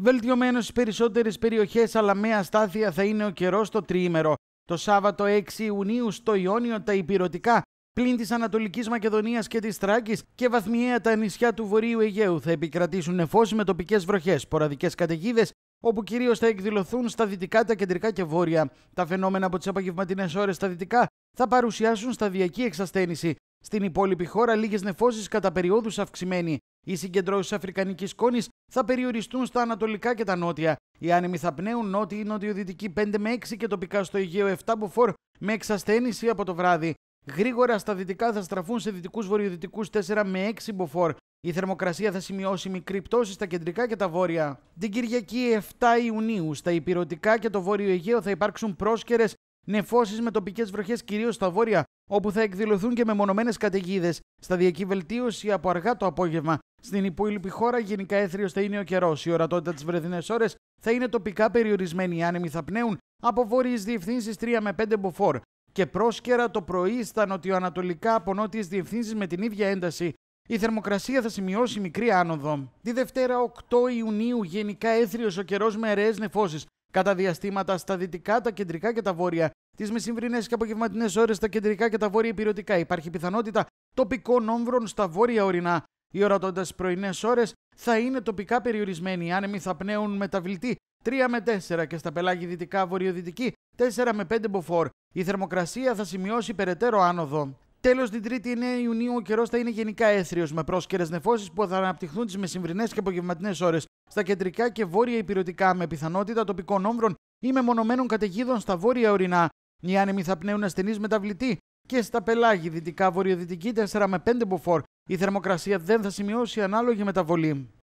Βελτιωμένος στις περισσότερες περιοχές, αλλά με αστάθεια θα είναι ο καιρός το τρίμερο. Το Σάββατο 6 Ιουνίου στο Ιόνιο τα υπηρετικά πλην της Ανατολικής Μακεδονίας και της Τράκη και βαθμιαία τα νησιά του Βορείου Αιγαίου θα επικρατήσουν εφόσοι με τοπικές βροχές, ποραδικέ καταιγίδες, όπου κυρίως θα εκδηλωθούν στα δυτικά, τα κεντρικά και βόρεια. Τα φαινόμενα από τις απογευματινές ώρες στα δυτικά θα παρουσιάσουν σταδιακή εξασθένηση. Στην υπόλοιπη χώρα, λίγες νεφώσεις κατά περιόδους αυξημένη. Οι συγκεντρώσεις αφρικανικής κόνης θα περιοριστούν στα ανατολικά και τα νότια. Οι άνεμοι θα πνέουν νότιοι ή νοτιοδυτικοί 5 με 6 και τοπικά στο Αιγαίο 7 μπουφόρ με εξασθένηση από το βράδυ. Γρήγορα στα δυτικά θα στραφούν σε δυτικούς βορειοδυτικούς 4 με 6 μποφόρ. Η θερμοκρασία θα σημειώσει μικρή πτώση στα κεντρικά και τα βόρεια. Την Κυριακή 7 Ιουνίου στα υπηρετικά και το βόρειο Αιγαίο θα υπάρξουν πρόσκαιρες νεφώσεις με τοπικές βροχές κυρίως στα βόρεια, όπου θα εκδηλωθούν και μεμονωμένες καταιγίδες. Σταδιακή βελτίωση από αργά το απόγευμα. Στην υπόλοιπη χώρα γενικά έθριος θα είναι ο καιρός. Η ορατότητα τις βρεδινέ ώρες θα είναι τοπικά περιορισμένη. Οι άνεμοι θα πνέουν από βόρειες διευθύνσεις 3 με 5 μποφόρ και πρόσκαιρα το πρωί στα νοτιοανατολικά από νότιες διευθύνσεις με την ίδια ένταση. Η θερμοκρασία θα σημειώσει μικρή άνοδο. Τη Δευτέρα 8 Ιουνίου γενικά έθριος ο καιρός με αραιές νεφώσεις. Κατά διαστήματα στα δυτικά, τα κεντρικά και τα βόρεια. Τις μεσημβρινές και απογευματινές ώρες στα κεντρικά και τα βόρεια υπηρετικά. Υπάρχει πιθανότητα τοπικών όμβρων στα βόρεια ορεινά. Η ορατώντας στι πρωινές ώρες θα είναι τοπικά περιορισμένοι. Οι άνεμοι θα πνέουν μεταβλητή 3 με 4 και στα πελάγη δυτικά βορειοδυτική 4 με 5 μποφόρ. Η θερμοκρασία θα σημειώσει περαιτέρω άνοδο. Τέλος, την 3η 9 Ιουνίου, ο καιρός θα είναι γενικά έθριος με πρόσκαιρες νεφώσεις που θα αναπτυχθούν τις μεσημβρινές και απογευματινές ώρες στα κεντρικά και βόρεια υπηρετικά με πιθανότητα τοπικών όμβρων ή μεμονωμένων καταιγίδων στα βόρεια ορεινά. Οι άνεμοι θα πνέουν ασθενείς μεταβλητή και στα πελάγη δυτικά-βορειοδυτική 4 με 5 μποφόρ. Η θερμοκρασία δεν θα σημειώσει ανάλογη μεταβολή.